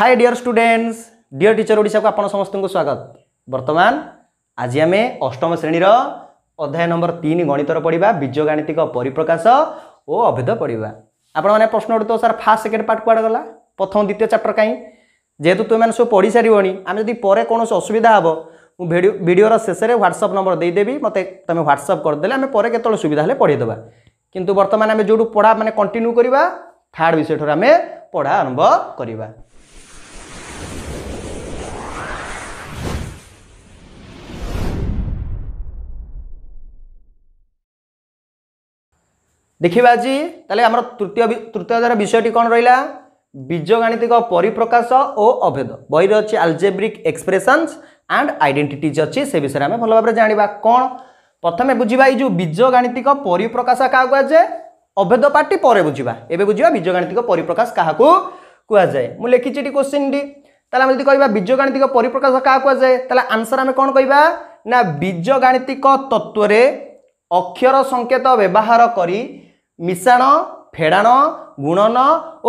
high dear students dear teacher ଓଡ଼ିଶାକୁ ଆପଣ ସମସ୍ତଙ୍କୁ ସ୍ୱାଗତ ବର୍ତ୍ତମାନ ଆଜି ଆମେ ଅଷ୍ଟମ ଶ୍ରେଣୀର ଅଧ୍ୟାୟ ନମ୍ବର ତିନି ଗଣିତର ପଢ଼ିବା ବୀଜଗାଣିତିକ ପରିପ୍ରକାଶ ଓ ଅଭେଦ ପଢ଼ିବା ଆପଣମାନେ ପ୍ରଶ୍ନ ଉଠୁଥିବ ସାର୍ ଫାର୍ଷ୍ଟ ସେକେଣ୍ଡ ପାର୍ଟ କୁଆଡ଼େ ଗଲା ପ୍ରଥମ ଦ୍ୱିତୀୟ ଚାପ୍ଟର କାହିଁ ଯେହେତୁ ତୁମେମାନେ ସବୁ ପଢ଼ିସାରିବଣି ଆମେ ଯଦି ପରେ କୌଣସି ଅସୁବିଧା ହେବ ମୁଁ ଭିଡ଼ିଓ ଭିଡ଼ିଓର ଶେଷରେ ହ୍ୱାଟ୍ସଅପ୍ ନମ୍ବର ଦେଇଦେବି ମୋତେ ତୁମେ ହ୍ୱାଟ୍ସଅପ୍ କରିଦେଲେ ଆମେ ପରେ କେତେବେଳେ ସୁବିଧା ହେଲେ ପଢ଼େଇଦେବା କିନ୍ତୁ ବର୍ତ୍ତମାନ ଆମେ ଯେଉଁଠୁ ପଢ଼ା ମାନେ କଣ୍ଟିନ୍ୟୁ କରିବା ଥାର୍ଡ଼ ବିଷୟଠାରୁ ଆମେ ପଢ଼ା ଆରମ୍ଭ କରିବା ଦେଖିବା ଆଜି ତାହେଲେ ଆମର ତୃତୀୟ ତୃତୀୟଧାର ବିଷୟଟି କ'ଣ ରହିଲା ବୀଜଗାଣିତିକ ପରିପ୍ରକାଶ ଓ ଅଭେଦ ବହିରେ ଅଛି ଆଲଜେବ୍ରିକ୍ ଏକ୍ସପ୍ରେସନ୍ସ ଆଣ୍ଡ ଆଇଡେଣ୍ଟିଟିଜ୍ ଅଛି ସେ ବିଷୟରେ ଆମେ ଭଲ ଭାବରେ ଜାଣିବା କ'ଣ ପ୍ରଥମେ ବୁଝିବା ଏଇ ଯେଉଁ ବୀଜଗାଣିତିକ ପରିପ୍ରକାଶ କାହାକୁ କୁହାଯାଏ ଅଭେଦ ପାର୍ଟି ପରେ ବୁଝିବା ଏବେ ବୁଝିବା ବୀଜଗାଣିତିକ ପରିପ୍ରକାଶ କାହାକୁ କୁହାଯାଏ ମୁଁ ଲେଖିଛି ଏଠି କୋଶ୍ଚିନ୍ଟି তাহলে আমি যদি কহা বীজগাণিতিক পরিপ্রকাশ কাহা কুযায়ে তাহলে আনসর আমি কম কহা না বীজগাণিতিক তত্ত্বরে অক্ষর সংকেত ব্যবহার করে ମିଶାଣ ଫେଡ଼ାଣ ଗୁଣନ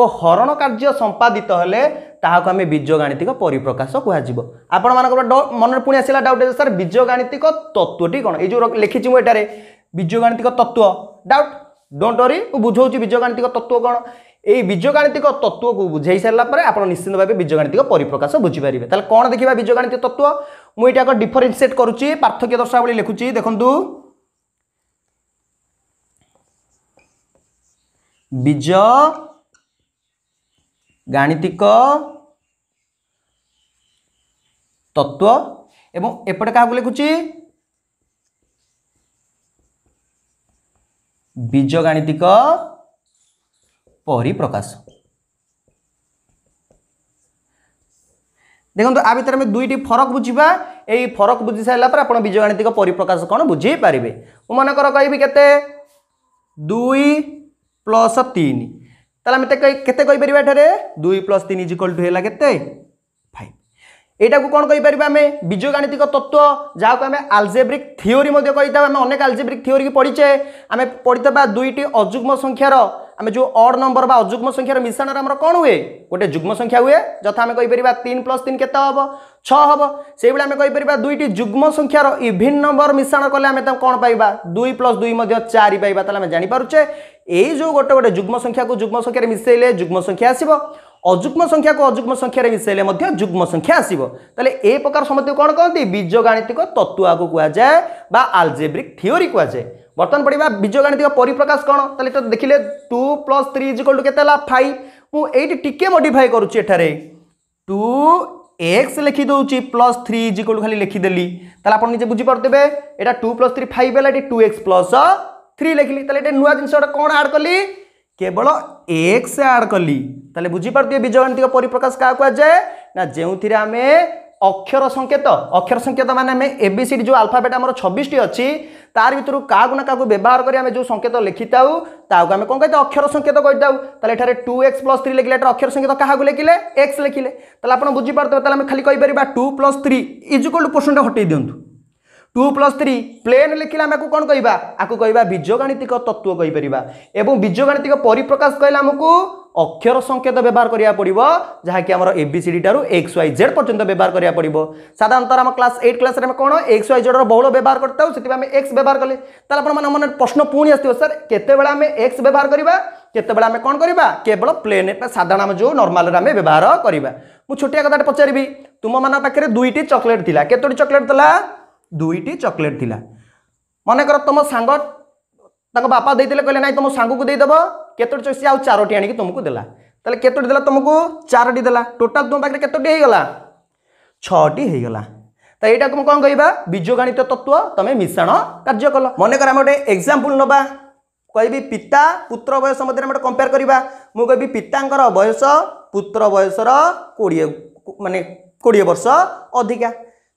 ଓ ହରଣ କାର୍ଯ୍ୟ ସମ୍ପାଦିତ ହେଲେ ତାହାକୁ ଆମେ ବୀଜଗାଣିତିକ ପରିପ୍ରକାଶ କୁହାଯିବ ଆପଣମାନଙ୍କର ମନରେ ପୁଣି ଆସିଲା ଡାଉଟ୍ ସାର୍ ବୀଜଗାଣିତିକ ତତ୍ତ୍ୱଟି କ'ଣ ଏଇ ଯେଉଁ ଲେଖିଛି ମୁଁ ଏଠାରେ ବୀଜଗାଣିତିକ ତତ୍ତ୍ୱ ଡାଉଟ୍ ଡୋଣ୍ଟ ୱରି ମୁଁ ବୁଝାଉଛି ବୀଜଗାଣିତିକ ତତ୍ତ୍ୱ କ'ଣ এই বীজগাণিতিক তত্ত্বকে বুঝাই সারা পরে আপনার নিশ্চিন্ত ভাবে বীজগাণিতিক পরিপ্রকাশ বুঝিপারে তাহলে কোণ দেখা বীজগাণিতিক তত্ত্ব মু এটা ডিফরেনসিয়েট করুছি পার্থক্য দর্শাবলী লিখুছি দেখুন বীজ ଗାଣିତିକ ତତ୍ତ୍ୱ ଏବଂ ଏପଟେ କାହାକୁ ଲେଖୁଛି ବୀଜଗାଣିତିକ ପରିପ୍ରକାଶ ଦେଖନ୍ତୁ ଆ ଭିତରେ ଆମେ ଦୁଇଟି ଫରକ ବୁଝିବା ଏଇ ଫରକ ବୁଝି ସାରିଲା ପରେ ଆପଣ ବୀଜଗାଣିତିକ ପରିପ୍ରକାଶ କ'ଣ ବୁଝେଇ ପାରିବେ ମୁଁ ମନେକର କହିବି କେତେ ଦୁଇ প্লস তিন তাহলে আমি কেতে কইপার এঠারে দুই প্লস তিন ইজ ইকাল টু হল কেতে ফাইভ এইটাকে কোণ কইপার আমি বীজগাণিতিক তত্ত্ব যা আমি আলজেব্রিক থিওরি কই আমি অনেক আলজেব্রিক থিওরি পড়িছে আমি পড়িথা দুইটি অযুগ্ম সংখ্যার আমি যে অড নম্বর বা অযুগ্ম সংখ্যার মিশ্রণের আমার কোণ হুয়ে গোটে যুগ্ম সংখ্যা হুয়ে যথা আমি কইপার তিন প্লস তিন কেতে হব ছ হব সেইভাবে আমি কইপার দুইটি যুগ্ম সংখ্যার ইভিন নম্বর মিশ্রণ কলে আমি কোণ পাইবা দুই প্লস দুই মধ্যে চারি পাইবা তাহলে আমি জাঁপারুছে এই ଯେଉଁ ଗୋଟେ ଗୋଟେ ଯୁଗ୍ମ ସଂଖ୍ୟାକୁ ଯୁଗ୍ମ ସଂଖ୍ୟାରେ ମିଶାଇଲେ ଯୁଗ୍ମ ସଂଖ୍ୟା ଆସିବ ଅଯୁଗ୍ମ ସଂଖ୍ୟାକୁ ଅଯୁଗ୍ମ ସଂଖ୍ୟାରେ ମିଶାଇଲେ ମଧ୍ୟ ଯୁଗ୍ମ ସଂଖ୍ୟା ଆସିବ ତାହେଲେ ଏ ପ୍ରକାର ସମସ୍ତଙ୍କୁ କ'ଣ କହନ୍ତି ବୀଜଗାଣିତିକ ତତ୍ତ୍ୱାକୁ କୁହାଯାଏ ବା ଆଲଜେବ୍ରିକ୍ ଥିଓରି କୁହାଯାଏ ବର୍ତ୍ତମାନ ପଢ଼ିବା ବୀଜଗାଣିତିକ ପରିପ୍ରକାଶ କ'ଣ ତାହେଲେ ଏଟା ଦେଖିଲେ two plus three equal to କେତେ ହେଲା ଫାଇଭ୍ ମୁଁ ଏଇଠି ଟିକିଏ ମଡ଼ିଫାଏ କରୁଛି ଏଠାରେ ଟୁ এক্স লিখি দেছি প্লস থ্রি ইজিকল খালি লিখিদেলি তাহলে আপনার নিজে বুঝিপারে এটা টু প্লস থ্রি ফাইভ হল এটি টু এক্স প্লস থ্রি লেখিলি তাহলে এটা নূয়া জিনিসটা কোণ আড কলি কেবল এক্স আড কলি তাহলে বুঝিপারুবে বীজগণিত পরিপ্রকাশ কাহা কুযায়ে না যে আমি অক্ষর সংকেত অক্ষর সংকেত মানে আমি এবিসিডি যে আলফাবেট আমার ছবিশটি অছি তার ভিতর কাহু না কাহু ব্যবহার করে আমি যে সংকেত লিখি থাও তাহলে আমি কম কে অক্ষর সংকেত কইতাও তাহলে এখানে টু এক্স প্লস থ্রি লিখলে এটা অক্ষর সংকেত কাহু লিখলে এক্স লিখলে তাহলে আপনার বুঝিপারে তাহলে আমি খালি কইপার two plus three equal to পোর্সনটা হটাই দিও টু প্লস থ্রি ପ୍ଲେନ୍ ଲେଖିଲେ ଆମେ ଆକୁ କ'ଣ କହିବା ଆକୁ କହିବା ବୀଜଗାଣିତିକ ତତ୍ତ୍ୱ କହିପାରିବା ଏବଂ ବୀଜଗାଣିତିକ ପରିପ୍ରକାଶ କହିଲେ ଆମକୁ ଅକ୍ଷର ସଂକେତ ବ୍ୟବହାର କରିବାକୁ ପଡ଼ିବ ଯାହାକି ଆମର ଏବିସିଡି ଠାରୁ ଏକ୍ସ ୱାଇ ଜେଡ୍ ପର୍ଯ୍ୟନ୍ତ ବ୍ୟବହାର କରିବାକୁ ପଡ଼ିବ ସାଧାରଣତଃ ଆମ କ୍ଲାସ୍ ଏଇଟ୍ କ୍ଲାସ୍ରେ ଆମେ କ'ଣ ଏକ୍ସ ୱାଇ ଜେଡ୍ର ବହୁଳ ବ୍ୟବହାର କରିଥାଉ ସେଥିପାଇଁ ଆମେ ଏକ୍ସ ବ୍ୟବହାର କଲେ ତାହେଲେ ଆପଣମାନେ ମନେ ପ୍ରଶ୍ନ ପୁଣି ଆସିଥିବ ସାର୍ କେତେବେଳେ ଆମେ ଏକ୍ସ ବ୍ୟବହାର କରିବା କେତେବେଳେ ଆମେ କ'ଣ କରିବା କେବଳ ପ୍ଲେନ୍ ସାଧାରଣ ଆମେ ଯେଉଁ ନର୍ମାଲରେ ଆମେ ବ୍ୟବହାର କରିବା ମୁଁ ଛୋଟିଆ କଥାଟେ ପଚାରିବି ତୁମମାନଙ୍କ ପାଖରେ ଦୁଇଟି ଚକୋଲେଟ୍ ଥିଲା କେତୋଟି ଚକୋଲେଟ୍ ଥିଲା দুইটি চকলেট লা মনে কর তোম সাঙ্গ তাঙ্ক বাপা দিয়ে কে না তোম সাঙ্গু দেব কেতোটি চয়েস আউ চারোটি আনিকি তুমি দেলা তাহলে কেতোটি দেলা তোমাকে চারোটি দেলা টোটাল তোমার পাখে কেতোটি হয়ে গলা ছটি হয়ে গলা তো এইটা তুমি কম কহবা বীজগণিত তত্ত্ব তুমি মিশ্রণ কার্য কল মনে কর আমি গোটে এক্সাম্পল নবা কহবি পিতা পুত্র বয়স মধ্যে আমি কম্পেয়ার করা মু কবি পিতাঙ্কর বয়স পুত্র বয়সর কোড়িয়ে মানে কোড়িয়ে বর্ষ অধিকা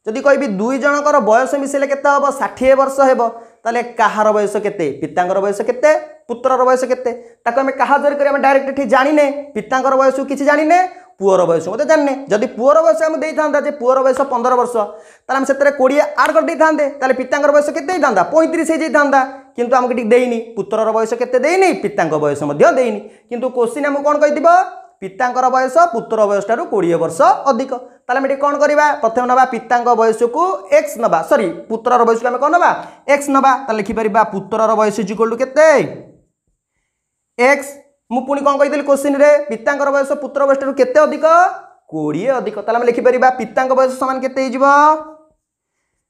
ଯଦି କହିବି ଦୁଇ ଜଣଙ୍କର ବୟସ ମିଶିଲେ କେତେ ହେବ ଷାଠିଏ ବର୍ଷ ହେବ ତାହେଲେ କାହାର ବୟସ କେତେ ପିତାଙ୍କର ବୟସ କେତେ ପୁତ୍ରର ବୟସ କେତେ ତାକୁ ଆମେ କାହା ଜରି କରି ଆମେ ଡାଇରେକ୍ଟ ଏଠି ଜାଣିନେ ପିତାଙ୍କର ବୟସକୁ କିଛି ଜାଣିନେ ପୁଅର ବୟସ ମଧ୍ୟ ଜାଣିନେ ଯଦି ପୁଅର ବୟସ ଆମେ ଦେଇଥାନ୍ତା ଯେ ପୁଅର ବୟସ ପନ୍ଦର ବର୍ଷ ତାହେଲେ ଆମେ ସେଥିରେ କୋଡ଼ିଏ ଆଡ଼ କରିଦେଇଥାନ୍ତେ ତାହେଲେ ପିତାଙ୍କର ବୟସ କେତେ ହେଇଥାନ୍ତା ପଇଁତିରିଶ ହେଇଯାଇଥାନ୍ତା କିନ୍ତୁ ଆମକୁ ଟିକେ ଦେଇନି ପୁତ୍ରର ବୟସ କେତେ ଦେଇନି ପିତାଙ୍କ ବୟସ ମଧ୍ୟ ଦେଇନି କିନ୍ତୁ କୋଶ୍ଚିନ୍ ଆମକୁ କ'ଣ କହିଥିବ पिता बयस पुत्र बयसठु कि वर्ष अधिक तन प्रथम निता बयसक एक्स नरि पुत्र र बयसु कक्स नुत्र बयसु केत एक्स मुनि कि क्वन पिता पुत्र बयसठु केत अधिक कि अधिक तिता बयस समान केत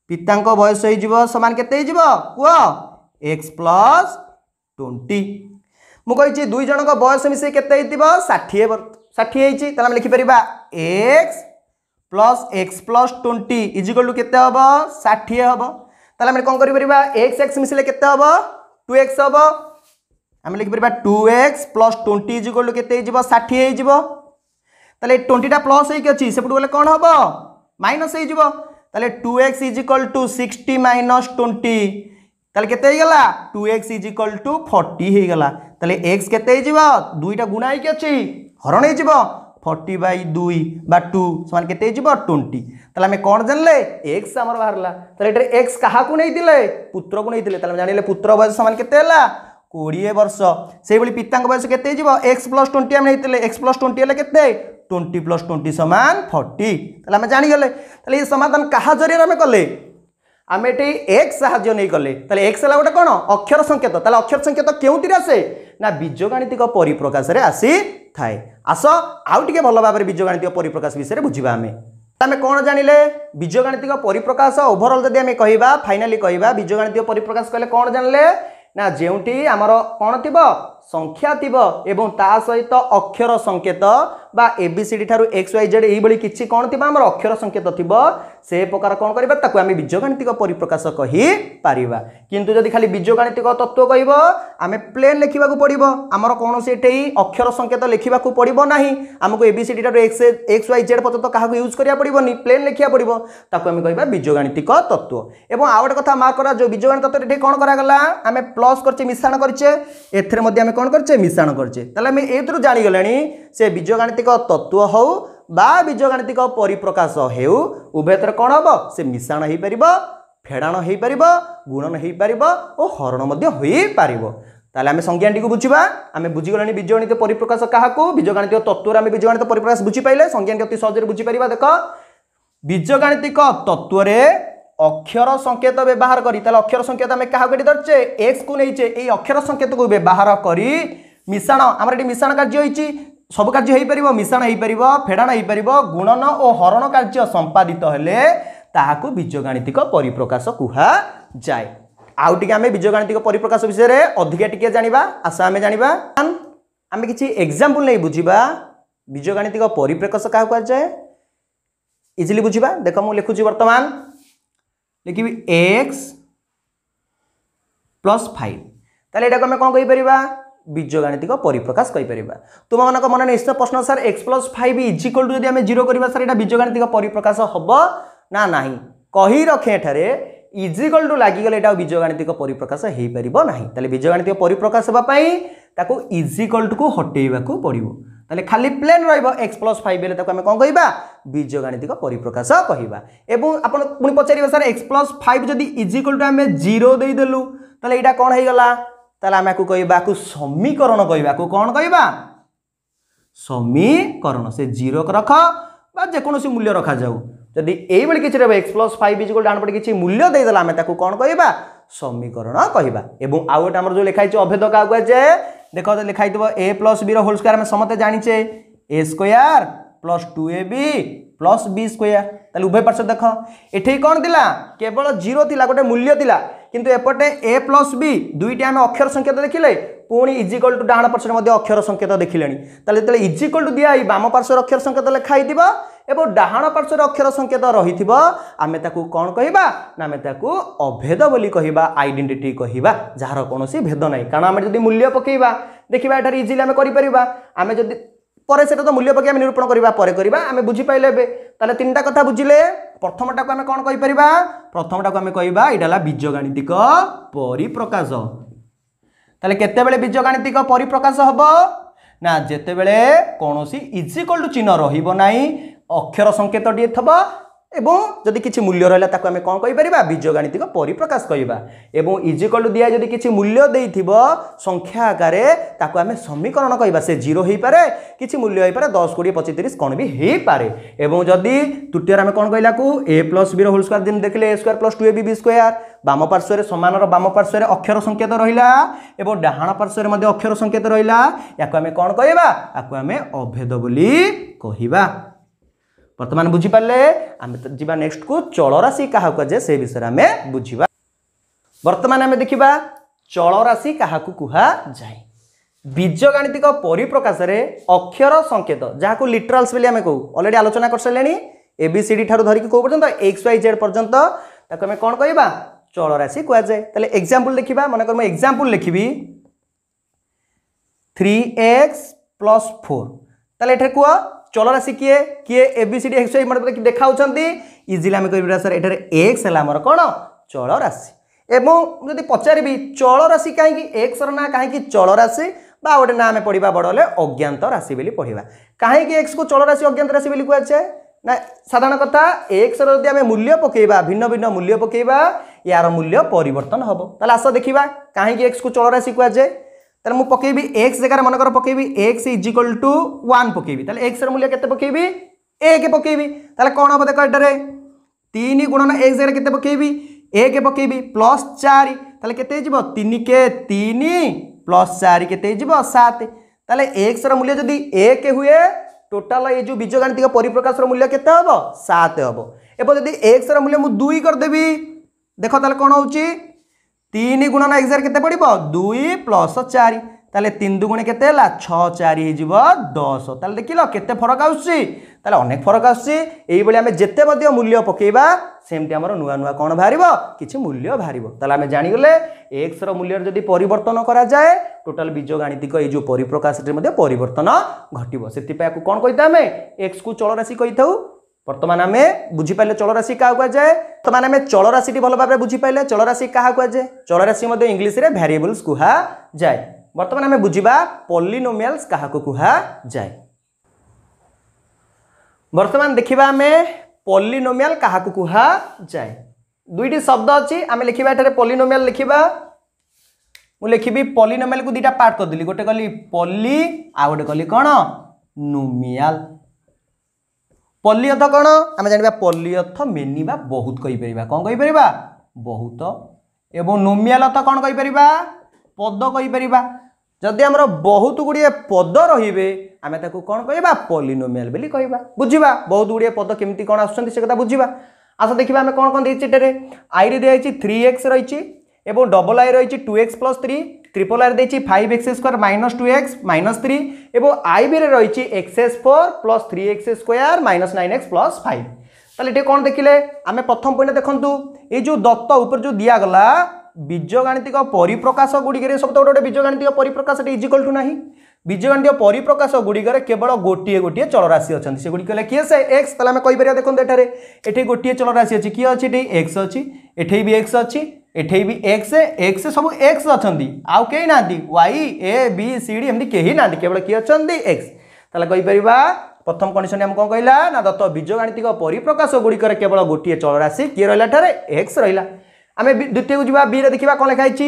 पिताको बयस हैजन केत एक्स प्लस ट्वेन्टी मुझे जन बयस मिसे के षाठिए षाठी तो आम लिखिपर x plus x plus twenty equal to के षाठी हम तेल आम कौन कर एक्स एक्स मिसे के टू एक्स हम आम लिखिपर two x plus twenty equal to के षाठी तेल ट्वेंटीटा प्लस होपट गले कौन हम minus two x equal to sixty minus twenty तेल के two x is equal to forty x के दुईटा गुणा हो हरण फर्टी बै दुई बा टू सामान के ट्वेंटी तेल आम कौन जानले एक्स आम बाहर तेरे एक्स क्या नहीं पुत्र को नहीं थे जान लें पुत्र बयस सामान के कोड़े वर्ष से भाई पिता बयस के एक्स प्लस ट्वेंटी आम नहीं एक्स प्लस ट्वेंटी हेल्ला के ट्वेंटी प्लस ट्वेंटी सामान फर्टी गले आम जाणीगले समाधान क्या जरिए आम कले আমি এটি এক্স সাহায্য নিয়ে গলে তাহলে এক্স হল গোটে কোণ অক্ষর সংকেত তাহলে অক্ষর সংকেত কেউটি আসে না বীজগাণিতিক পরিপ্রকাশে আসি থাকে আস আউ টিকে ভালো ভাবে বীজগাণিতিক পরিপ্রকাশ বিষয়ে বুঝবা আমি আমি কোণ জাঁলে বীজগাণিতিক পরিপ্রকাশ ওভরঅল যদি আমি কহবা ফাইনালি কহবা বীজগাণিতিক পরিপ্রকাশ কলে কোণ জাঁলে না যেটি আমার কোণ থাকবে ସଂଖ୍ୟା ଥିବ ଏବଂ ତା ସହିତ ଅକ୍ଷର ସଂକେତ ବା ଏବିସିଡି ଠାରୁ ଏକ୍ସ ୱାଇ ଜେଡ୍ ଏଇଭଳି କିଛି କ'ଣ ଥିବ ଆମର ଅକ୍ଷର ସଂକେତ ଥିବ ସେ ପ୍ରକାର କ'ଣ କରିବା ତାକୁ ଆମେ ବୀଜଗାଣିତିକ ପରିପ୍ରକାଶ କହିପାରିବା କିନ୍ତୁ ଯଦି ଖାଲି ବୀଜଗାଣିତିକ ତତ୍ତ୍ୱ କହିବ ଆମେ ପ୍ଲେନ୍ ଲେଖିବାକୁ ପଡ଼ିବ ଆମର କୌଣସି ଏଠି ଅକ୍ଷର ସଂକେତ ଲେଖିବାକୁ ପଡ଼ିବ ନାହିଁ ଆମକୁ ଏବିସିଡି ଠାରୁ ଏକ୍ସ ଏକ୍ସ ୱାଇ ଜେଡ୍ ପର୍ଯ୍ୟନ୍ତ କାହାକୁ ୟୁଜ୍ କରିବାକୁ ପଡ଼ିବନି ପ୍ଲେନ୍ ଲେଖିବାକୁ ପଡ଼ିବ ତାକୁ ଆମେ କହିବା ବୀଜଗାଣିତିକ ତତ୍ତ୍ୱ ଏବଂ ଆଉ ଗୋଟେ କଥା ମାର୍କ କରା ଯେଉଁ ବୀଜଗାଣିତ ତତ୍ତ୍ୱରେ ଏଠି କ'ଣ କରାଗଲା ଆମେ ପ୍ଲସ୍ କରିଛେ ମିଶାଣ କରିଛେ ଏଥିରେ ମଧ୍ୟ ଆମେ କ'ଣ କରିଛେ ମିଶାଣ କରିଛେ ତାହେଲେ ଆମେ ଏଇଥିରୁ ଜାଣିଗଲେଣି ସେ ବୀଜଗାଣିତିକ ତତ୍ତ୍ୱ ହେଉ ବା ବୀଜଗାଣିତିକ ପରିପ୍ରକାଶ ହେଉ ଉଭୟଥର କ'ଣ ହେବ ସେ ମିଶାଣ ହୋଇପାରିବ ଫେଡ଼ାଣ ହୋଇପାରିବ ଗୁଣନ ହୋଇପାରିବ ଓ ହରଣ ମଧ୍ୟ ହୋଇପାରିବ ତାହେଲେ ଆମେ ସଂଜ୍ଞାଟିକୁ ବୁଝିବା ଆମେ ବୁଝିଗଲେଣି ବୀଜଗଣିତ ପରିପ୍ରକାଶ କାହାକୁ ବୀଜଗାଣିତିକ ତତ୍ତ୍ୱରେ ଆମେ ବୀଜଗଣିତ ପରିପ୍ରକାଶ ବୁଝିପାରିଲେ ସଂଜ୍ଞାଟି ଅତି ସହଜରେ ବୁଝିପାରିବା ଦେଖ ବୀଜଗାଣିତିକ ତତ୍ତ୍ୱରେ অক্ষর সংকেত ব্যবহার করি তাহলে অক্ষর সংকেত আমি কাহকে এটি ধরছে এক্স কু নেইছে এই অক্ষর সংকেতক ব্যবহার করি মিশ্রণ আমার এটি মিশ্রণ কার্য হয়েছি সব কার্য হয়ে পার মিশ্রণ হয়ে পার ফেড়াণ হয়ে পার গুণন ও হরণ কার্য সম্পাদিত হলে তাহাকু বীজগাণিতিক পরিপ্রকাশ কুহা যায় আউ টিকে আমি বীজগাণিতিক পরিপ্রকাশ বিষয়ে অধিকা টিকে জাঁয়া আশা আমি জাঁয়া আমি কিছু এক্সাম্পল নেই বুঝবা বীজগাণিতিক পরিপ্রকাশ কাহু কুযায় ইজিলি বুঝবা দেখ মু লিখুছি বর্তমান लिखी एक्स प्लस फाइव ତାହେଲେ ଏଟାକୁ ଆମେ କ'ଣ କହିପାରିବା বীজগাণিতিক পরিপ্রকাশ কইপারিবা তোমাদের মনে নিশ্চয় প্রশ্ন sir x plus five equal to যদি আমি জিরো করা স্যার এটা বীজগাণিতিক পরিপ্রকাশ হব না না কহি রখে এখানে ইজিকল টু লাগিগলে এটা বীজগাণিতিক পরিপ্রকাশ হয়ে পাব না তাহলে বীজগাণিতিক পরিপ্রকাশ হওয়া তাকে ইজিকল টু হটাইবা পড়ব তাহলে খালি প্লেন রহব এক্স প্লস ফাইভ হলে তাকে আমি কম কহবা বীজগাণিতিক পরিপ্রকাশ কহবা এবং আপনার পুঁ পচারিবে স্যার এক্স প্লস ফাইভ যদি ইজিকল টু আমি জিরো দিয়েদেলু তাহলে এইটা কম হয়ে গলা তাহলে আমি আকু কহবা আকু সমীকরণ কহবা আকু কম কহবা সমীকরণ সে জিরো রখ বা যেকোন মূল্য রখা যাও যদি এইভাবে কিছু রহব x plus five equal to আনপটে কিছু মূল্য দিয়েদেলা আমি তাকে কম কহবা সমীকরণ কহবা এবং আউ গোটে আমার যে লেখা হয়েছে অভেদ কাহু যে দেখ লেখা হয়ে a plus b whole square আমি সমস্তে জাঁচে a square plus two a b plus b square তাহলে উভয় পার্শ্ব দেখ এটি কম লা কেবল জিরো লা গোটে মূল্য লা কিন্তু এপটে এ প্লস বি দুইটি আমি অক্ষর সংকেত দেখিলে পুঁ ইজিকল টু ডাহাণ পার্শ্বরে মধ্যে অক্ষর সংকেত দেখিলে তাহলে যেতে ইজিকল টু দিয়া বাম পার্শ্বর অক্ষর সংকেত লেখা হয়েছিল এবং ডাহাণ পার্শ্বর অক্ষর সংকেত রহিথিব আমি তাকে কণ কহবা না আমি তাকে অভেদ বলি কহবা আইডেন্টিটি কহবা যার কোণী ভেদ নাই কারণ আমি যদি মূল্য পকাইবা দেখিবা এটার ইজিলি আমি করে পারিবা আমি যদি পরে সেটা তো মূল্য পক্ষে আমি নিরূপণ করা পরে করা আমি বুঝিপাইলে এবে তাহলে তিনটা কথা বুঝলে প্রথমটা আমি কম কইপারা প্রথমটা আমি কইবা এটা হল বীজগাণিতিক পরিপ্রকাশ তাহলে কেতবে বীজগাণিতিক পরিপ্রকাশ হব না যেতবে কোণী ইজিকল টু চিহ্ন রহব না অক্ষর সংকেতটিয়ে থব এবং যদি কিছু মূল্য রহলা তাকে আমি কম কইপারা বীজগাণিতিক পরিপ্রকাশ কহা এবং ইজিকলু দিয়া যদি কিছু মূল্য দেইথিব সংখ্যা আকারে তাকে আমি সমীকরণ কহা সে জিরো হইপারে কিছু মূল্য হইপারে দশ কোড়িয়ে পঁচিশ তিরিশ কোণ বি হইপারে এবং যদি তৃতীয়র আমি কোণ কহিলাকু a plus b whole square যেমন দেখলে a square plus two a b b square বাম পার্শ্বরে সমানর বাম পার্শ্বরে অক্ষর সংকেত রহিলা এবং ডাহাণ পার্শ্বরে মধ্যে অক্ষর সংকেত রহিলা ইয়াকু আমি কোণ কহবা আকু আমি অভেদ বলি কহবা बर्तमान बुझीपारे आम जा नेक्स्ट को चलराशि क्या कहे से विषय आम बुझा बर्तमान आम देखा चलराशि क्या कहा जाए बीजगाणितिक परिप्रकाश में अक्षर संकेत जहाँ को लिटराल्स बोली आम कहू अलरेडी आलोचना कर सारे ए बी सी डी ठारिक कौ पर्यटन एक्स वाई जेड पर्यटन ताको कौन कह चलराशि क्या जाए तो एक्जामपल देखा मन कर एक्जामपल लिखी थ्री एक्स प्लस फोर तेल कह চলরা শিখিয়ে কিয়ে এবিসিডি এক্সওয়াই মানে দেখা হচ্ছে ইজিলি আমি কইবা স্যার এটার এক্স হল আমার কোণ চলরাশি এবং যদি পচারিবি চলরাশি কাহি এক্সর না কাহি চলরাশি বা গোটে না আমি পড়া বড় হলে অজ্ঞাত রাশি বলে পড়া কাহি এক্স কু চলরাশি অজ্ঞাত রাশি বলে কুযায় ନା ସାଧାରଣ କଥା ଏକ୍ସର ଯଦି ଆମେ ମୂଲ୍ୟ ପକାଇବା ଭିନ୍ନ ଭିନ୍ନ ମୂଲ୍ୟ ପକାଇବା ୟାର ମୂଲ୍ୟ ପରିବର୍ତ୍ତନ ହେବ ତାହେଲେ ଆସ ଦେଖିବା କାହିଁକି ଏକ୍ସକୁ ଚଳରାଶି କୁହାଯାଏ तेल मुझ पकईबि एक्स जगह मन कर पकईबि एक्स इज्कवल टू वन पकईबि एक्स रूल्य के पकईबि एक पकईबि तेल कौन हम देख एटे तीन गुणन एक्स जगह के पकईबि एक पकईबि प्लस चार तेज़े तीन के तीन प्लस चार केत तेल एक्स रूल्य जदि एक हुए टोटाल ये बीज गाणितिक परिप्रकाश मूल्य केत सात हम एपर जदि एक्स रूल्य मुझ दुई करदेवि देख तेल कौन हो তিন গুণন এক্সার কেতে পড়ব দুই প্লস চারি তাহলে তিন দুগুণে কেতে হল ছ চারি হয়ে দশ তাহলে দেখিল কেতে ফরক আসুচি তাহলে অনেক ফরক আসুচি এইভাবে আমি যেতে মধ্যে মূল্য পকাইবা সেমতি আমার নূয়া নূয়া কোণ বাহার কিছু মূল্য বাহার তাহলে আমি জাঁগলে এক্সর মূল্যর যদি পরিবর্তন করা যায় টোটাল বীজ গাণিতিক এই যে পরিপ্রকাশটি মধ্যে পরিবর্তন ঘটব সেপা কোণ কে আমি এক্স কু চলরাশি কে থাকু বর্তমান আমি বুঝিপালে চলরাশি কাহা কুযায়ে বর্তমান আমি চলরাশিটি ভালো ভাবে বুঝিপালে চলরাশি কাহা কুযায়ে চলরাশি মধ্যে ইংলিশে ভ্যারিয়েবলস কুহা যায় বর্তমান আমি বুঝবা পলিনোমিয়ালস কাহাকু কুহা যায় বর্তমান দেখিবা আমি পলিনোমিয়াল কাহাকু কুহা যায় দুইটি শব্দ অছি আমি লিখিবা এখানে পলিনোমিয়াল লিখিবা মু লিখিবি পলিনোমিয়াল কু দুইটা পার্ট করিদেলি গোটে কলি পলি আউ গোটে কলি কোণ নোমিয়াল ପଲ୍ଲିୟଥ କ'ଣ ଆମେ ଜାଣିବା ପଲ୍ଲିୟଥ ମେନି ବା ବହୁତ କହିପାରିବା କ'ଣ କହିପାରିବା ବହୁତ ଏବଂ ନୋମିଆଲଥ କ'ଣ କହିପାରିବା ପଦ କହିପାରିବା ଯଦି ଆମର ବହୁତ ଗୁଡ଼ିଏ ପଦ ରହିବେ ଆମେ ତାକୁ କ'ଣ କହିବା ପଲିନୋମିଆଲ ବୋଲି କହିବା ବୁଝିବା ବହୁତ ଗୁଡ଼ିଏ ପଦ କେମିତି କ'ଣ ଆସୁଛନ୍ତି ସେ କଥା ବୁଝିବା ଆସ ଦେଖିବା ଆମେ କ'ଣ କ'ଣ ଦେଇଛି ଏଠାରେ ଆଇରେ ଦିଆହେଇଛି ଥ୍ରୀ ଏକ୍ସ ରହିଛି ଏବଂ ଡବଲ୍ ଆଇ ରହିଛି two x plus three triple আর দিয়েছি five x square minus two x minus three এবং আইবিরে রয়েছে x s four plus three x square minus nine x plus five তাহলে এটি কোণ দেখলে আমি প্রথম পয়েন্ট দেখন্তু এই যে দত্ত উপরে যে দিয়াগলা বীজগাণিতিক পরিপ্রকাশ গুড়িকে শব্দ গোটে গোটে বীজগাণিতিক পরিপ্রকাশ এটি ইজিকল টু না বীজগাণিতিক পরিপ্রকাশ গুড়িকরে কেবল গোটিয়ে গোটিয়ে চলরাশি অনেক সেগুড়ি হলে কি সে এক্স তাহলে আমি কইপার দেখুন এটার এটি গোটিয়ে চলরাশি অছি কি অছি এটি এক্স অছি এটি বি এক্স অছি ଏଠି ବି ଏକ୍ସ ଏକ୍ସ ସବୁ ଏକ୍ସ ଅଛନ୍ତି ଆଉ କେହି ନାହାନ୍ତି y a b c d ଏମିତି କେହି ନାହାନ୍ତି କେବଳ କିଏ ଅଛନ୍ତି ଏକ୍ସ ତାହେଲେ କହିପାରିବା ପ୍ରଥମ କଣ୍ଡିସନ୍ ଆମେ କ'ଣ କହିଲା ନା ଦତ୍ତ ବୀଜଗାଣିତିକ ପରିପ୍ରକାଶ ଗୁଡ଼ିକରେ କେବଳ ଗୋଟିଏ ଚଳରାଶି କିଏ ରହିଲା ଠାରେ ଏକ୍ସ ରହିଲା ଆମେ ଦ୍ୱିତୀୟକୁ ଯିବା ବିରେ ଦେଖିବା କ'ଣ ଲେଖା ହେଇଛି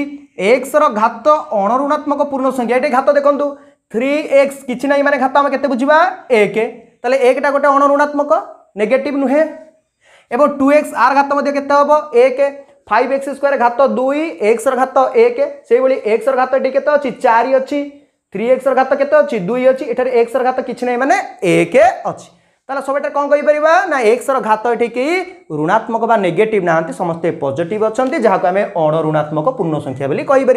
ଏକ୍ସର ଘାତ ଅଣଋଣାତ୍ମକ ପୂର୍ଣ୍ଣ ସଂଖ୍ୟା ଏଠି ଘାତ ଦେଖନ୍ତୁ থ্রি এক্স কিছু নাই মানে খাতা আমি কেতে বুঝবা এক তাহলে একটা গোটে অণঋণাত্মক নেগেটিভ নুহে এবং টু এক্স আর ঘাত কেতে হব এক फाइव एक्स स्क् घात दुई एक्स घात एक से भाई एक्स घात के चार अच्छी थ्री एक्स घात के दुई अच्छी यठार एक्स घात कि नहीं मैंने एक अच्छी सब कौन कहीपर ना एक्स घात कि ऋणात्मक नेगेटिव ना समस्त पजिट अच्छा जहाँ को आम अण ऋणात्मक पूर्ण संख्या भी कहीपर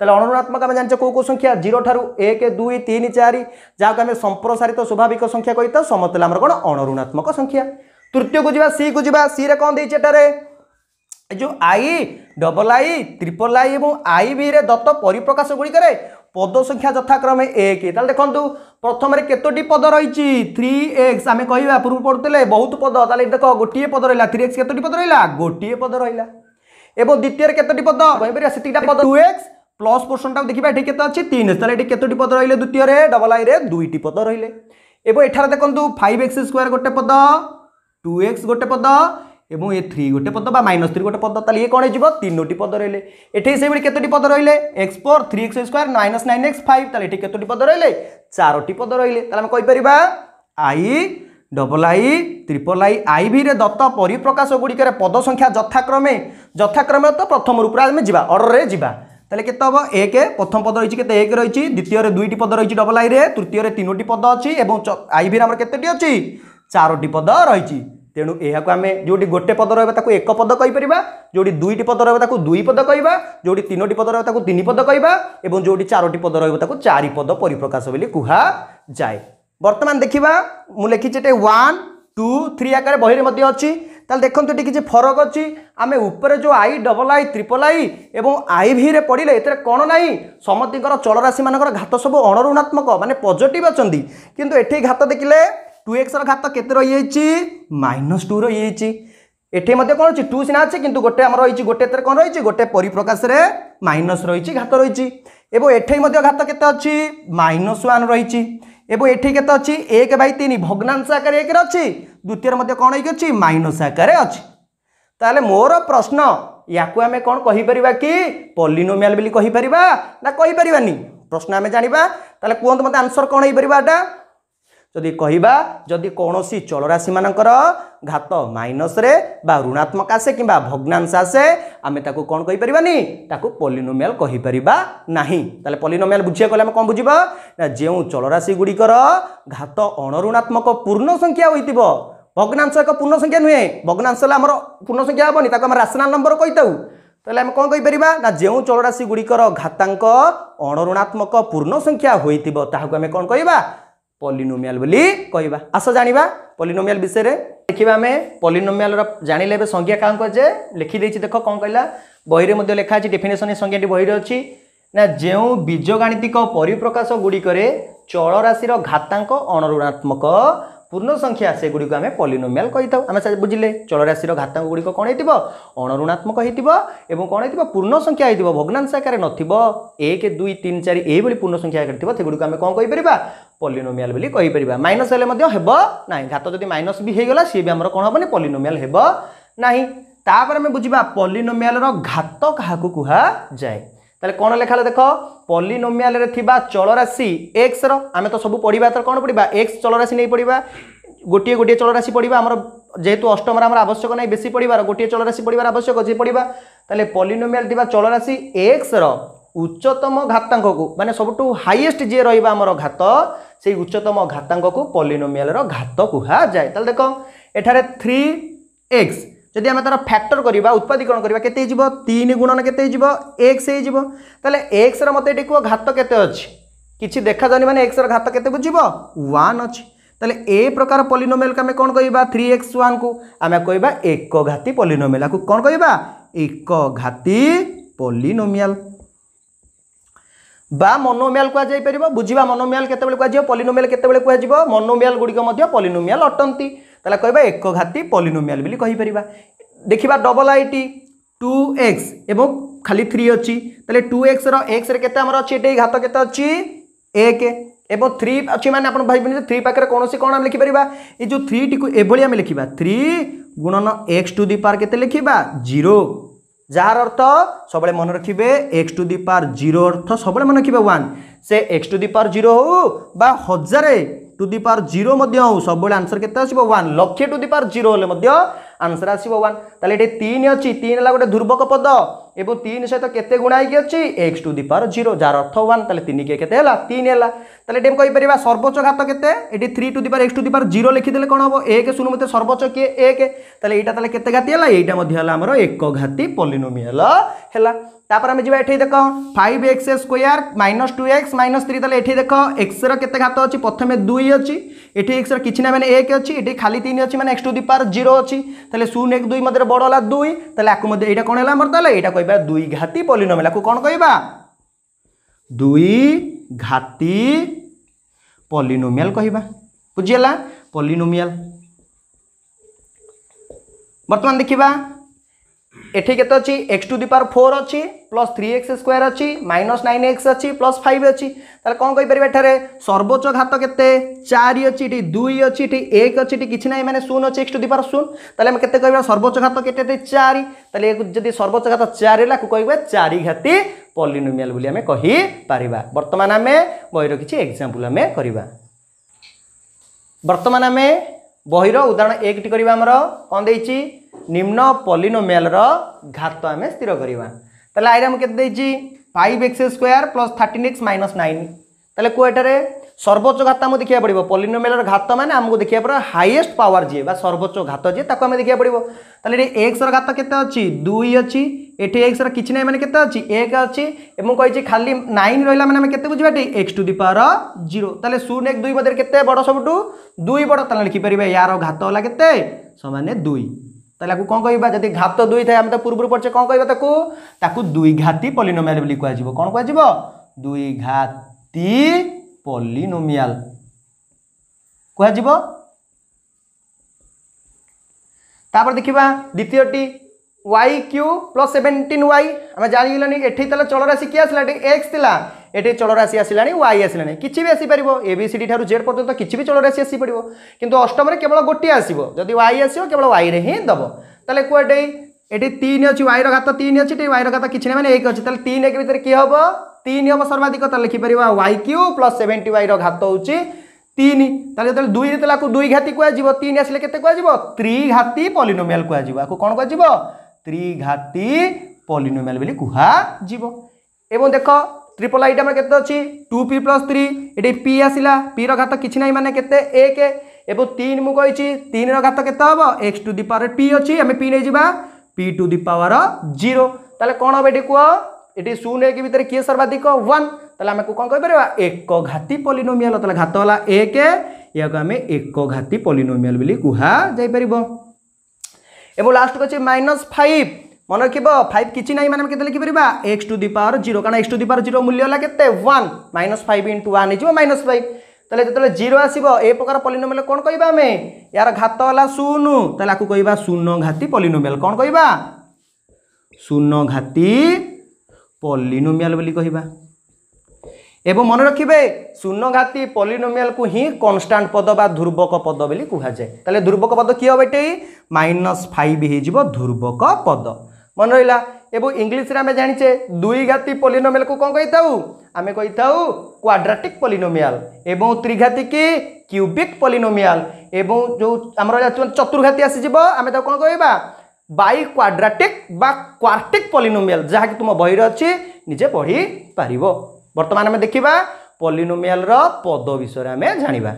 तेल अणुणात्मक आम जानते कौ कौ संख्या जीरो ठार् एक दुई तीन चार जहाँ को आम संप्रसारित स्वाभाविक संख्या कही समतला कौन अण ऋणात्मक संख्या तृतीय को जी सी को जी सी कौन देटे जो I double I triple I और आई भी दत्त परिप्रकाश गुड़िकर পদ সংখ্যা যথাক্রমে এক তাহলে দেখুন প্রথমে কতটি পদ রয়েছে থ্রি এক্স আমি কহা পূর্ব পড়ুলে বহুত পদ তাহলে দেখ গোটিয়ে পদ রা থ্রি এক্স কতটি পদ রা গোটিয়ে পদ রা এবং দ্বিতীয় কতটি পদ কইপার সেটা পদ টু এক্স প্লস পোর্সনটা দেখা এটি কত অনেক তিন তাহলে এটি কতটি পদ রে দ্বিতীয় ডবল আই রে দুইটি পদ রে এবং এখানে দেখুন ফাইভ এক্স স্কোয়ার গোটে পদ টু এক্স গোটে পদ এবং এ থ্রি গোটে পদ বা মাইনস থ্রি গোটে পদ তাহলে ইয়ে কোণ হয়ে তিনোটি পদ রহলে এটাই সেইভাবে কতটি পদ রহলে x four three x square minus nine x five তাহলে এটি কতটি পদ রহলে চারোটি পদ রহলে তাহলে আমি কইপারা i double i triple i i ভিরে দত্ত পরিপ্রকাশ গুড়িকের পদ সংখ্যা যথাক্রমে যথাক্রমে তো প্রথম রূপে আমি যা অর্ডরে যা তাহলে কত হব এক প্রথম পদ রয়েছে কত এক রয়েছে দ্বিতীয়রে দুইটি পদ রয়েছে ডবল আই আইরে তৃতীয়রে তিনোটি পদ অছি এবং আই ভিরে আমার কতটি অছি চারোটি পদ রয়েছে ତେଣୁ ଏହାକୁ ଆମେ ଯେଉଁଠି ଗୋଟେ ପଦ ରହିବ ତାକୁ ଏକ ପଦ କହିପାରିବା ଯେଉଁଠି ଦୁଇଟି ପଦ ରହିବ ତାକୁ ଦୁଇ ପଦ କହିବା ଯେଉଁଠି ତିନୋଟି ପଦ ରହିବ ତାକୁ ତିନି ପଦ କହିବା ଏବଂ ଯେଉଁଠି ଚାରୋଟି ପଦ ରହିବ ତାକୁ ଚାରି ପଦ ପରିପ୍ରକାଶ ବୋଲି କୁହାଯାଏ ବର୍ତ୍ତମାନ ଦେଖିବା ମୁଁ ଲେଖିଛି ଏଠି ୱାନ୍ ଟୁ ଥ୍ରୀ ଆକାରରେ ବହିରେ ମଧ୍ୟ ଅଛି ତାହେଲେ ଦେଖନ୍ତୁ ଏଠି କିଛି ଫରକ ଅଛି ଆମେ ଉପରେ ଯେଉଁ i double i triple i ଏବଂ ଆଇ ଭିରେ ପଡ଼ିଲେ ଏଥିରେ କ'ଣ ନାହିଁ ସମତିଙ୍କର ଚଳରାଶିମାନଙ୍କର ଘାତ ସବୁ ଅଣଋଣାତ୍ମକ ମାନେ ପଜିଟିଭ୍ ଅଛନ୍ତି କିନ୍ତୁ ଏଠି ଘାତ ଦେଖିଲେ টু এক্সর ঘাত কেতে রয়েছে মাইনস টু রয়েছে এটি মধ্যে কোণ অছি টু সিনা আছে কিন্তু গোটে আমার রয়েছে গোটে এতে কোণ রয়েছে গোটে পরিপ্রকাশে মাইনস রয়েছে ঘাত রয়েছে এবং এটি মধ্যে ঘাত কেতে অছি মাইনস ওয়ান রয়েছে এবং এটি কেতে অছি এক বাই তিন ভগ্নাংশ আকারে একরে অছি দ্বিতীয়ের মধ্যে কোণ হয়ে অছি মাইনস আকারে অছি তাহলে মোর প্রশ্ন ইয়াকু আমি কোণ কহিপারিবা কি পলিনোমিয়াল বলি কহিপারিবা না কহিপারিবানি প্রশ্ন আমি জানিবা তাহলে কুহতু মতো আনসর কোণ হইপারিবা এটা ଯଦି କହିବା ଯଦି କୌଣସି ଚଳରାଶିମାନଙ୍କର ଘାତ ମାଇନସ୍ରେ ବା ଋଣାତ୍ମକ ଆସେ କିମ୍ବା ଭଗ୍ନାଂଶ ଆସେ ଆମେ ତାକୁ କ'ଣ କହିପାରିବାନି ତାକୁ ପଲିନୋମିଆଲ କହିପାରିବା ନାହିଁ ତାହେଲେ ପଲିନୋମିଆଲ ବୁଝିବାକୁ ଗଲେ ଆମେ କ'ଣ ବୁଝିବା ନା ଯେଉଁ ଚଳରାଶି ଗୁଡ଼ିକର ଘାତ ଅଣଋଣାତ୍ମକ ପୂର୍ଣ୍ଣ ସଂଖ୍ୟା ହୋଇଥିବ ଭଗ୍ନାଂଶ ଏକ ପୂର୍ଣ୍ଣ ସଂଖ୍ୟା ନୁହେଁ ଭଗ୍ନାଂଶ ହେଲେ ଆମର ପୂର୍ଣ୍ଣ ସଂଖ୍ୟା ହେବନି ତାକୁ ଆମେ ରାସନାଲ ନମ୍ବର କହିଥାଉ ତାହେଲେ ଆମେ କ'ଣ କହିପାରିବା ନା ଯେଉଁ ଚଳରାଶି ଗୁଡ଼ିକର ଘାତାଙ୍କ ଅଣଋଣାତ୍ମକ ପୂର୍ଣ୍ଣ ସଂଖ୍ୟା ହୋଇଥିବ ତାହାକୁ ଆମେ କ'ଣ କହିବା ପଲିନୋମିଆଲ ବୋଲି କହିବା ଆସ ଜାଣିବା ପଲିନୋମିଆଲ ବିଷୟରେ ଦେଖିବା ଆମେ ପଲିନୋମିଆଲର ଜାଣିଲେ ଏବେ ସଂଜ୍ଞା କାହାକୁ ଯେ ଲେଖିଦେଇଛି ଦେଖ କ'ଣ କହିଲା ବହିରେ ମଧ୍ୟ ଲେଖା ଅଛି ଡେଫିନେସନ୍ ଏ ସଂଜ୍ଞାଟି ବହିରେ ଅଛି ନା ଯେଉଁ ବୀଜଗାଣିତିକ ପରିପ୍ରକାଶ ଗୁଡ଼ିକରେ ଚଳରାଶିର ଘାତାଙ୍କ ଅଣଋଣାତ୍ମକ ପୂର୍ଣ୍ଣ ସଂଖ୍ୟା ସେଗୁଡ଼ିକୁ ଆମେ ପଲିନୋମିଆଲ କହିଥାଉ ଆମେ ବୁଝିଲେ ଚଳରାଶିର ଘାତାଙ୍କ ଗୁଡ଼ିକ କ'ଣ ହେଇଥିବ ଅଣଋଣାତ୍ମକ ହେଇଥିବ ଏବଂ କ'ଣ ହେଇଥିବ ପୂର୍ଣ୍ଣ ସଂଖ୍ୟା ହେଇଥିବ ଭଗ୍ନାଂଶ ଆକାରରେ ନଥିବ ଏକ ଦୁଇ ତିନି ଚାରି ଏଇଭଳି ପୂର୍ଣ୍ଣ ସଂଖ୍ୟା ଆକାରରେ ଥିବ ସେଗୁଡ଼ିକୁ ଆମେ କ'ଣ କହିପାରିବା ପଲିନୋମିଆଲ ବୋଲି କହିପାରିବା ମାଇନସ୍ ହେଲେ ମଧ୍ୟ ହେବ ନାହିଁ ଘାତ ଯଦି ମାଇନସ୍ ବି ହେଇଗଲା ସିଏ ବି ଆମର କ'ଣ ହେବନି ପଲିନୋମିଆଲ ହେବ ନାହିଁ ତାପରେ ଆମେ ବୁଝିବା ପଲିନୋମିଆଲର ଘାତ କାହାକୁ କୁହାଯାଏ তাহলে কোণ লেখালে দেখ পলিনোমিয়ালরে থিবা চলরাশি এক্স র আমি তো সব পড়িবা তো কোণ পড়িবা এক্স চলরাশি নেই পড়িবা গোটিয়ে গোটিয়ে চলরাশি পড়িবা আমার যেহেতু অষ্টমরে আমার আবশ্যক নাই বেশি পড়িবার গোটিয়ে চলরাশি পড়িবার আবশ্যক আছে পড়িবা তাহলে পলিনোমিয়াল থিবা চলরাশি এক্স র উচ্চতম ঘাতাঙ্ককু মানে সবুঠু হাইয়েস্ট যে রহবা আমার ঘাত সেই উচ্চতম ঘাতাঙ্ককু পলিনোমিয়ালর ঘাত কুহযায় তাহলে দেখ এঠারে থ্রি এক্স যদি আমি তার ফ্যাক্টর করা উৎপাদীকরণ করা কেতে হয়ে তিন গুণন কেতে হয়ে এক্স হয়ে তাহলে এক্সর মতো এটি কুহ ঘাত কেতে অছি কিছু দেখা যাওনি মানে এক্সর ঘাত কেতে বুঝব ওয়ান অছি তাহলে এ প্রকার পলিনোমেল আমি কোণ কহবা থ্রি এক্স ওয়ান কু আমি কহবা এক ঘাতি পলিনোমেল আকু কোণ কহবা এক ঘাতি পলিনোমিয়াল বা মনোমিয়াল কুযাইপার বুঝবা মনোমিয়াল কেতবে কুযাব পলিনোমিয়াল কেতবে কুযাব মনোমিয়াল গুড়িক পলিনোমিয়াল অটন্তি তাহলে কহবা একঘাতী পলিনোমিয়াল বলে কহিপারা দেখা ডবল আইটি টু এক্স এবং খালি থ্রি অছি তাহলে টু এক্সর এক্সরে কেতে আমার অছি এটাই ঘাত কেতে অছি এক এবং থ্রি অছি মানে আপনার ভাববেন যে থ্রি পাখে কোণী কোণ আমি লিখিপারা এই যে থ্রিটি এভাবে আমি লিখবা থ্রি গুণন এক্স টু দি পার কেতে লিখবা জিরো যার অর্থ সবুলে মনে রাখবে x to the power zero অর্থ সবুলে মনে রাখবে ওয়ান সে x to the power zero হো বা হাজারে টু দি পাওয়ার জিরো সবুলে আনসর কেতে আসবে ওয়ান লক্ষে টু দি পাওয়ার জিরো হলে আনসর আসবে ওয়ান তাহলে এটি তিন অছি তিন হল গোটে ধ্রুবক পদ এবং তিন সহ কেতে গুণা হয়ে অছি x to the power zero যার অর্থ ওয়ান তাহলে তিন কে কেতে হল তিন হল তাহলে এটি আমি কইপারা সর্বোচ্চ ঘাত কেতে এটি three to the power x to the power zero লিখি দিলে কোণ হব এক শূন্য মধ্যে সর্বোচ্চ কি এক তাহলে এইটা তাহলে কেতে ঘাতি হল এইটা মধ্যে হল আমার এক ঘাতি পলিনোমিয়াল হল তাপরে আমি যাই এটি দেখ five x square minus two x minus three তাহলে এটি দেখ এক্সর কেতে ঘাত অছি প্রথমে দুই অছি এটি এক্সর কিছু না মানে এক অছি এটি খালি তিন অছি মানে x to the power zero অছি তাহলে শূন্য এক দুই মধ্যে বড় হল দুই তাহলে আকু মধ্যে এইটা কোণ হল আমার তাহলে এইটা কই କହିବା ଦୁଇ ଘାତି ପଲିନୋମିଆଲ୍ ଆକୁ କ'ଣ କହିବା ଦୁଇ ଘାତି ପଲିନୋମିଆଲ୍ କହିବା ବୁଝିହେଲା ପଲିନୋମିଆଲ୍ ବର୍ତ୍ତମାନ ଦେଖିବା ଏଠି କେତେ ଅଛି x to the power four ଅଛି प्लस थ्री एक्स स्क्वयर अच्छी माइनस नाइन एक्स अच्छी प्लस फाइव अच्छी कौन कहीपर एठार सर्वोच्च घात के चार अच्छी दुई अच्छी एक अच्छी किसी ना मैंने शून अच्छे एक्स टू दिपार शून तेल के सर्वोच्च घात के चार जब सर्वोच्च घात चार है कह चारिघाती पलिनोमियाल आम कहीपर बर्तमान आम बहर किसी एक्जामपल आम करवा बर्तमान आम बहर उदाहरण एक टी करवा निम्न पलिनोमियाल घात आम स्थिर करवा তাহলে আইরে আমি কেতে দিয়েছি five x square plus thirteen x minus nine তাহলে কোয়েটারে সর্বোচ্চ ঘাত আমি দেখা পড়ব পলিনোমেলর ঘাত মানে আমি দেখা পড়ব হাইয়েস্ট পাওয়ার যে বা সর্বোচ্চ ঘাত যে তাকে আমি দেখা পড়ব তাহলে এটি এক্সর ঘাত কেতে অছি দুই অছি এটি এক্সর কিছু নাই মানে কেতে অছি এক অছি এবং কইছি খালি নাইন রহিলা মানে আমি কেতে বুঝবা এটি x to the power zero তাহলে শূন্য এক দুই মধ্যে কেতে বড় সবুঠু দুই বড় তাহলে লিখিপারিবা ইয়ার ঘাত হল কেতে সমানে দুই তাহলে আকু କ'ଣ କହିବା ଯଦି ଘାତ ଦୁଇ ଥାଏ ଆମେ ତା ପୂର୍ବରୁ ପଢ଼ଛେ କ'ଣ କହିବା ତାକୁ ତାକୁ ଦୁଇ ଘାତି ପଲିନୋମିଆଲ ବୋଲି କୁହାଯିବ କ'ଣ କୁହାଯିବ ଦୁଇ ଘାତି ପଲିନୋମିଆଲ କୁହାଯିବ ତାପରେ ଦେଖିବା ଦ୍ୱିତୀୟଟି y cube plus seventeen y আমি জানিগলানি এটি তাহলে চলরাশি কি আসলা এটি এক্স লা ଏଠି ଚଳରାଶି ଆସିଲାଣି ୱାଇ ଆସିଲାଣି କିଛି ବି ଆସିପାରିବ ଏ ବି ସି ଡି ଠାରୁ ଜେଡ୍ ପର୍ଯ୍ୟନ୍ତ କିଛି ବି ଚଳରାଶି ଆସିପାରିବ କିନ୍ତୁ ଅଷ୍ଟମରେ କେବଳ ଗୋଟିଏ ଆସିବ ଯଦି ୱାଇ ଆସିବ କେବଳ ୱାଇରେ ହିଁ ଦେବ ତାହେଲେ କୁଆଡ଼େ ଏଠି ତିନି ଅଛି ୱାଇର ଘାତ ତିନି ଅଛି ଏଠି ୱାଇର ଘାତ କିଛି ନାହିଁ ମାନେ ଏକ ଅଛି ତାହେଲେ ତିନି ଏକ ଭିତରେ କିଏ ହେବ ତିନି ହେବ ସର୍ବାଧିକ ତାହେଲେ ଲେଖିପାରିବା ୱାଇ କ୍ୟୁ ପ୍ଲସ୍ ସେଭେଣ୍ଟି ୱାଇର ଘାତ ହେଉଛି তিন তাহলে যেত দুই যেতে আকু দুই ঘাতি কুহযিব তিন আসলে কেতে কুহযিব ত্রিঘাতি পলিনোমিয়াল কুহযিব আকু কোণ কুহযিব ত্রিঘাতি পলিনোমিয়াল বলে কুহযিব এবং দেখ ত্রিপল আইটা কেতে অছি টু পি প্লস থ্রি এটি পি আসিলা পি ঘাত কিছু না মানে কেতে এক এবং তিন মু কইছি তিন ঘাত কেতে হব x to the power p অছি আমি পি নিয়ে যা p to the power zero তাহলে কোণ হব এটি কুহ এটি শূন্য এক ভিতরে কি সর্বাধিক ওয়ান তাহলে আমি কোণ কইপার এক ঘাতি পলিনোমিয়াল তাহলে ঘাত হল এক ইয়াকে আমি এক ঘাতি পলিনোমিয়াল বলে কুহা যাইপার এবং লাস্ট কে মাইনস ফাইভ মনে রাখব ফাইভ কিছু না মানে কেতে পড়া x to the power zero কারণ x to the power zero মূল্য হল কেতে one minus five into one হয়ে মাইনস ফাইভ তাহলে যেত জিরো আসব এ প্রকার পলিনোমেল কোণ কহবা আমি ইয়ার ঘাত হল শূন্য তাহলে আকু কহবা শূন্য ঘাতি পলিনোমেল কোণ কহবা শূন্য ঘাতি পলিনোমিয়াল বলে কহবা এবং মনে রাখবে শূন্য ঘাতি পলিনোমিয়াল কু হি কনস্টান্ট পদ বা ধ্রুবক পদ বলে কুহযায় তাহলে ধ্রুবক পদ কি হবে এটি মাইনস ফাইভ হয়ে যাব ধ্রুবক পদ ମନେ ରହିଲା ଏବଂ ଇଂଲିଶରେ ଆମେ ଜାଣିଛେ ଦୁଇ ଘାତି ପଲିନୋମିଆଲକୁ କ'ଣ କହିଥାଉ ଆମେ କହିଥାଉ କ୍ୱାଡ୍ରାଟିକ୍ ପଲିନୋମିଆଲ ଏବଂ ତ୍ରିଘାତି କି କ୍ୟୁବିକ୍ ପଲିନୋମିଆଲ ଏବଂ ଯେଉଁ ଆମର ଚତୁର୍ଘାତି ଆସିଯିବ ଆମେ ତାକୁ କ'ଣ କହିବା ବାଇ କ୍ୱାଡ୍ରାଟିକ୍ ବା କ୍ୱାର୍ଟିକ୍ ପଲିନୋମିଆଲ ଯାହାକି ତୁମ ବହିରେ ଅଛି ନିଜେ ପଢ଼ିପାରିବ ବର୍ତ୍ତମାନ ଆମେ ଦେଖିବା ପଲିନୋମିଆଲର ପଦ ବିଷୟରେ ଆମେ ଜାଣିବା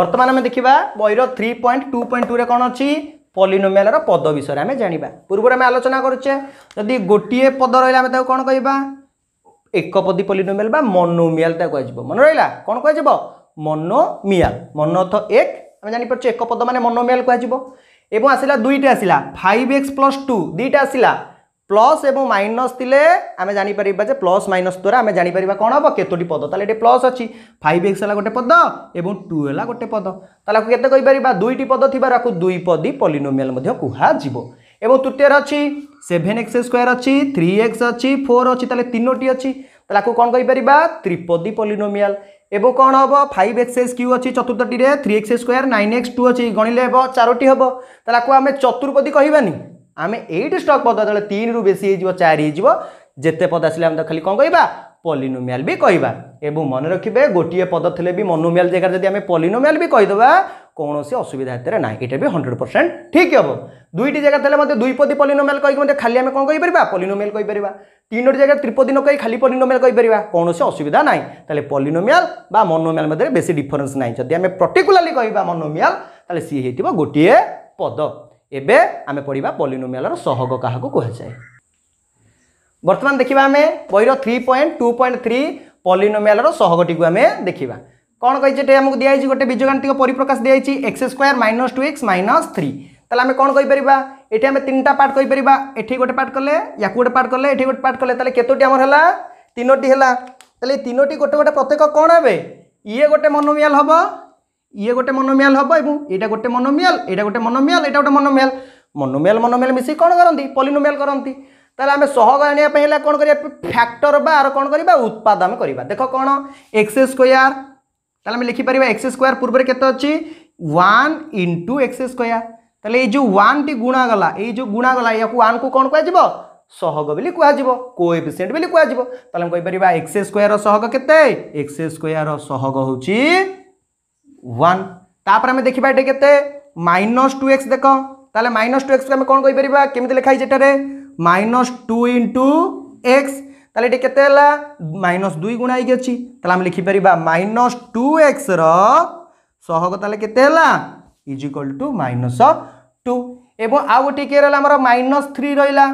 ବର୍ତ୍ତମାନ ଆମେ ଦେଖିବା ବହିର ଥ୍ରୀ ପଏଣ୍ଟ ଟୁ ପଏଣ୍ଟ ଟୁରେ କ'ଣ ଅଛି পলিনোমিয়ালর পদ বিষয়ে আমি জাঁয়া পূর্বর আমি আলোচনা করছে যদি গোটিয়ে পদ রহলে আমি তাকে কোণ কহবা একপদী পলিনোমিয়াল বা মনোমিয়াল তা কুহযিব মনে রহলা কোণ কুহযিব মনোমিয়াল মন অর্থ এক আমি জাঁপারছে একপদ মানে মনোমিয়াল কুহযিব এবং আসিলা দুইটা আসিলা ফাইভ এক্স প্লস টু দুইটা আসিলা প্লস এবং মাইনস দিলে আমি জাঁপারা যে প্লস মাইনস দ্বারা আমি জাঁপারা কম হব কতোটি পদ তাহলে এটি প্লস অছি ফাইভ এক্স হল গোটে পদ এবং টু হল গোটে পদ তাহলে আপনি কেতে কইপারা দুইটি পদ থাকার আপনি দুই পদী পলিনোমিয়াল কুহযোগ এবং তৃতীয়র অছি সেভেন এক্স স্কোয়ার অছি থ্রি এক্স অছি ফোর অছি তাহলে তিনোটি অছি তাহলে আপনি কম কইপারা ত্রিপদী পলিনোমিয়াল এবং কম হব ফাইভ এক্স এক্স কিউ অছি চতুর্থটি three x square nine x two অছি গণিলে হব চারোটি হব তাহলে আপনি আমি চতুর্পদী কহবানি ଆମେ ଏଇଠି ଷ୍ଟକ୍ ପଦ ଯେତେବେଳେ ତିନିରୁ ବେଶୀ ହେଇଯିବ ଚାରି ହେଇଯିବ ଯେତେ ପଦ ଆସିଲେ ଆମେ ତ ଖାଲି କ'ଣ କହିବା ପଲିନୋମିଆଲ ବି କହିବା ଏବଂ ମନେ ରଖିବେ ଗୋଟିଏ ପଦ ଥିଲେ ବି ମନୋମିଆଲ ଜାଗାରେ ଯଦି ଆମେ ପଲିନୋମିଆଲ ବି କହିଦେବା କୌଣସି ଅସୁବିଧା ଏଥିରେ ନାହିଁ ଏଇଟା ବି ହଣ୍ଡ୍ରେଡ଼ ପରସେଣ୍ଟ ଠିକ୍ ହେବ ଦୁଇଟି ଜାଗା ଥିଲେ ମଧ୍ୟ ଦ୍ୱିପଦୀ ପଲିନୋମିଆଲ କହିକି ମଧ୍ୟ ଖାଲି ଆମେ କ'ଣ କହିପାରିବା ପଲିନୋମିଆଲ କହିପାରିବା ତିନୋଟି ଜାଗାରେ ତ୍ରିପଦୀ ନ କହି ଖାଲି ପଲିନୋମିଆଲ କହିପାରିବା କୌଣସି ଅସୁବିଧା ନାହିଁ ତାହେଲେ ପଲିନୋମିଆଲ ବା ମନୋମିଆଲ ମଧ୍ୟରେ ବେଶୀ ଡିଫରେନ୍ସ ନାହିଁ ଯଦି ଆମେ ପର୍ଟିକୁଲାରଲି କହିବା ମନୋମିଆଲ ତାହେଲେ ସିଏ ହେଇଥିବ ଗୋଟିଏ ପଦ ଏବେ ଆମେ ପଢ଼ିବା ପଲିନୋମିଆଲର ସହଗ କାହାକୁ କୁହାଯାଏ ବର୍ତ୍ତମାନ ଦେଖିବା ଆମେ ବହିର three point two point three ପଲିନୋମିଆଲର ସହଗଟିକୁ ଆମେ ଦେଖିବା କ'ଣ କହିଛି ଏଠି ଆମକୁ ଦିଆହେଇଛି ଗୋଟେ ବୀଜଗାଣିତିକ ପରିପ୍ରକାଶ ଦିଆହେଇଛି x square minus two x minus three তাহলে আমি কোণ কইপারা এটি আমি তিনটা পার্ট কইপারা এটি গোটে পার্ট কলে ইয়াকু গোটে পার্ট কলে এটি গোটে পার্ট কলে তাহলে কতোটি আমার হল তিনোটি হল তাহলে এই তিনোটি গোটে গোটে প্রত্যেক কোণ হবে ইয়ে গোটে মনোমিয়াল হব ইয়ে গোটে মনোমিয়াল হব এবং এইটা গোটে মনোমিয়াল এইটা গোটে মনোমিয়াল এইটা গোটে মনোমিয়াল মনোমিয়াল মনোমিয়াল মিশিয়ে কোণ করতে পলিনোমিয়াল করতে তাহলে আমি সহগ আনিয়া পাই হেলা কোণ করিয়া ফ্যাক্টর বা আর কোণ করিবা উৎপাদ আমি করিবা দেখো কোণ এক্স স্কোয়ার তাহলে আমি লিখি পারিবা এক্স স্কোয়ার পূর্বরে কেতে অছি 1 ইনটু এক্স স্কোয়ার তাহলে এই যে 1 টি গুণা গলা এই যে গুণা গলা ইয়াকু 1 কু কোণ কোয়া যাব সহগ বলি কুয়া যাব কোএফিসিয়েন্ট বলি কুয়া যাব তাহলে আমি কই পারিবা এক্স স্কোয়ার সহগ কেতে এক্স স্কোয়ার সহগ হচ্ছে ওয়ান তাপরে আমি দেখিবা এটি কেতে মাইনস টু এক্স দেখ তাহলে মাইনস টু এক্সকে আমি কোণ কইপারিবা কেমিতি লেখা হয়েছে এটারে মাইনস টু ইন্টু এক্স তাহলে এটি কেতে হল মাইনস দুই গুণা হয়েকি অছি তাহলে আমি লিখিপারিবা মাইনস টু এক্সর সহগ তাহলে কেতে হল is equal to minus two এবং আউ গোটি কে রহলা আমার মাইনস থ্রি রহলা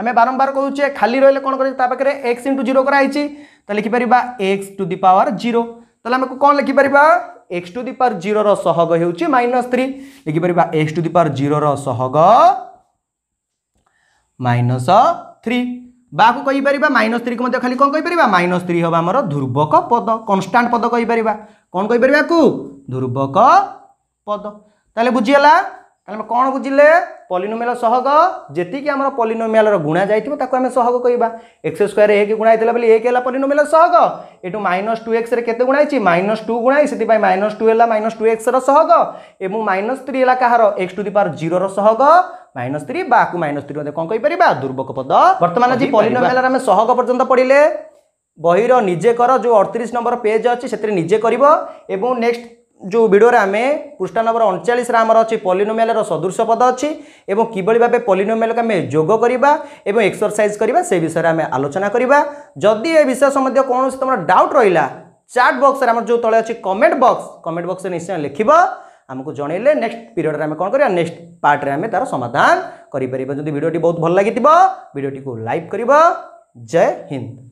আমি বারম্বার কুচে খালি রহলে কোণ করি তা পাখে এক্স ইন্টু জিরো করা হয়েছি তো লিখিপারিবা x to the power zero তাহলে আমি কোণ লিখিপারিবা x to the power zero रहग हो माइनस थ्री लिखिपर x to the power zero रहग माइनस थ्री बाकु कहीपर माइनस थ्री को खाली कौन कहीपर माइनस थ्री हम आम ध्रुवक पद कनस्टाट पद कहीपर कौन कहीपर ध्रुवक पद तेल बुझीगला ଆମେ କ'ଣ ବୁଝିଲେ ପଲିନୋମିଆଲ ସହଗ ଯେତିକି ଆମର ପଲିନୋମିଆଲର ଗୁଣା ଯାଇଥିବ ତାକୁ ଆମେ ସହଗ କହିବା ଏକ୍ସ ସ୍କୋୟାର ଏକ ଗୁଣା ହେଇଥିଲା ବୋଲି ଏକ ହେଲା ପଲିନୋମିଆଲ ସହଗ ଏଠୁ ମାଇନସ୍ ଟୁ ଏକ୍ସରେ କେତେ ଗୁଣା ହେଇଛି ମାଇନସ୍ ଟୁ ଗୁଣା ହେଇଛି ସେଥିପାଇଁ ମାଇନସ୍ ଟୁ ହେଲା ମାଇନସ୍ ଟୁ ଏକ୍ସର ସହଗ ଏବଂ ମାଇନସ୍ ଥ୍ରୀ ହେଲା କାହାର ଏକ୍ସ ଟୁ ଦି ପାୱାର ଜିରୋର ସହଗ ମାଇନସ୍ ଥ୍ରୀ ବା ଆକୁ ମାଇନସ୍ ଥ୍ରୀ ମଧ୍ୟ କ'ଣ କହିପାରିବା ଦୁର୍ବକ ପଦ ବର୍ତ୍ତମାନ ଆଜି ପଲିନୋମିଆଲର ଆମେ ସହଗ ପର୍ଯ୍ୟନ୍ତ ପଢ଼ିଲେ ବହିର ନିଜେ କର ଯେଉଁ ଅଡ଼ତିରିଶ ନମ୍ବର ପେଜ୍ ଅଛି ସେଥିରେ ନିଜେ କରିବ ଏବଂ ନେକ୍ସଟ ଯେଉଁ ଭିଡ଼ିଓରେ ଆମେ ପୃଷ୍ଠା ନମ୍ବର ଅଣଚାଳିଶରେ ଆମର ଅଛି ପଲିନୋମିଆଲର ସଦୃଶ ପଦ ଅଛି ଏବଂ କିଭଳି ଭାବେ ପଲିନୋମିଆଲକୁ ଆମେ ଯୋଗ କରିବା ଏବଂ ଏକ୍ସରସାଇଜ୍ କରିବା ସେ ବିଷୟରେ ଆମେ ଆଲୋଚନା କରିବା ଯଦି ଏ ବିଷୟ ସମ୍ବନ୍ଧୀୟ କୌଣସି ତୁମର ଡାଉଟ୍ ରହିଲା ଚାଟ୍ ବକ୍ସରେ ଆମର ଯେଉଁ ତଳେ ଅଛି କମେଣ୍ଟ ବକ୍ସ କମେଣ୍ଟ ବକ୍ସରେ ନିଶ୍ଚୟ ଲେଖିବ ଆମକୁ ଜଣାଇଲେ ନେକ୍ସଟ ପିରିୟଡ଼ରେ ଆମେ କ'ଣ କରିବା ନେକ୍ସଟ ପାର୍ଟରେ ଆମେ ତା'ର ସମାଧାନ କରିପାରିବା ଯଦି ଭିଡ଼ିଓଟି ବହୁତ ଭଲ ଲାଗିଥିବ ଭିଡ଼ିଓଟିକୁ ଲାଇକ୍ କରିବ ଜୟ ହିନ୍ଦ